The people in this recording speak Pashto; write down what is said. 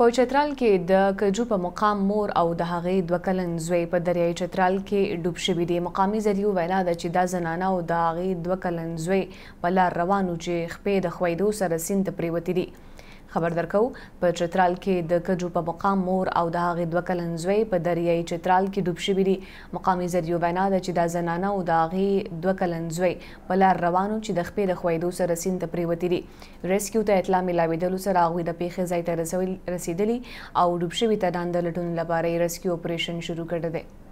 په چترال کې د کجو په مقام مور او د هغې دوه کلن زوی په دریای چترال کې ډوب شوي دي مقامي ذریعو وینا ده چې دا زنانه او د هغې دوه کلن زوی په لار روانو چې خپې د خویدو سره سیند ته پرېوتې دي خبر درکو په چترال کې د کجو په مقام مور او د هغې دوه کلن زوی په دریایي چترال کې ډوب شوي دي مقامي ذریعو وینا ده چې دا زنانه او د هغې دوه کلن زوی په لار روانو چې د خپې د ښویدو سره سیند ته پرېوتي دي ریسکیو ته اطلاع میلاوېدلو سره هغوی د پېښې ځای ته رسېدلي او ډوب شوي ته دان د لټون لپاره یې ریسکیو اپریشن شروع کړی دی